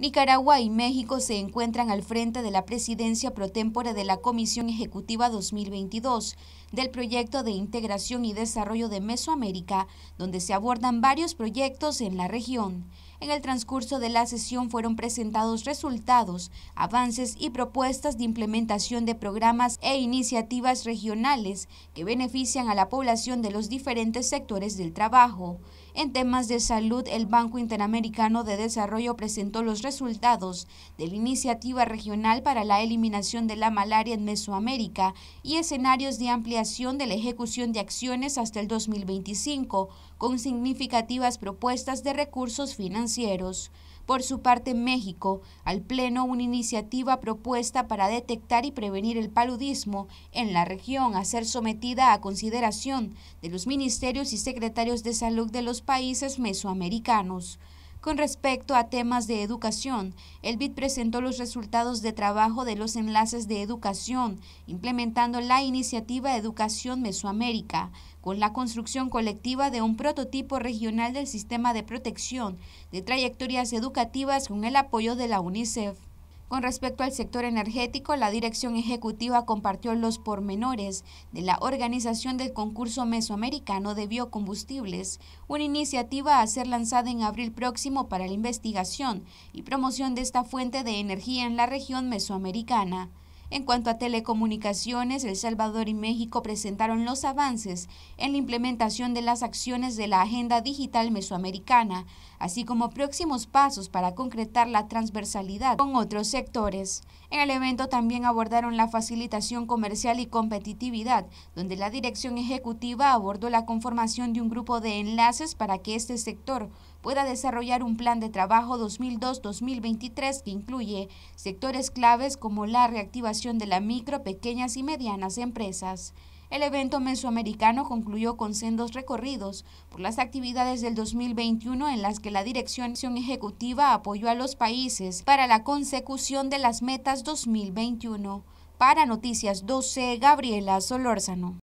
Nicaragua y México se encuentran al frente de la presidencia protémpora de la Comisión Ejecutiva 2022 del Proyecto de Integración y Desarrollo de Mesoamérica, donde se abordan varios proyectos en la región. En el transcurso de la sesión fueron presentados resultados, avances y propuestas de implementación de programas e iniciativas regionales que benefician a la población de los diferentes sectores del trabajo. En temas de salud, el Banco Interamericano de Desarrollo presentó los resultados de la iniciativa regional para la eliminación de la malaria en Mesoamérica y escenarios de ampliación de la ejecución de acciones hasta el 2025, con significativas propuestas de recursos financieros por su parte, México, al Pleno, una iniciativa propuesta para detectar y prevenir el paludismo en la región, a ser sometida a consideración de los ministerios y secretarios de salud de los países mesoamericanos. Con respecto a temas de educación, el BID presentó los resultados de trabajo de los enlaces de educación, implementando la iniciativa Educación Mesoamérica, con la construcción colectiva de un prototipo regional del sistema de protección de trayectorias educativas con el apoyo de la UNICEF. Con respecto al sector energético, la dirección ejecutiva compartió los pormenores de la organización del concurso mesoamericano de biocombustibles, una iniciativa a ser lanzada en abril próximo para la investigación y promoción de esta fuente de energía en la región mesoamericana. En cuanto a telecomunicaciones, El Salvador y México presentaron los avances en la implementación de las acciones de la Agenda Digital Mesoamericana, así como próximos pasos para concretar la transversalidad con otros sectores. En el evento también abordaron la facilitación comercial y competitividad, donde la dirección ejecutiva abordó la conformación de un grupo de enlaces para que este sector pueda desarrollar un plan de trabajo 2002-2023 que incluye sectores claves como la reactivación de las micro, pequeñas y medianas empresas. El evento mesoamericano concluyó con sendos recorridos por las actividades del 2021 en las que la Dirección Ejecutiva apoyó a los países para la consecución de las metas 2021. Para Noticias 12, Gabriela Solórzano.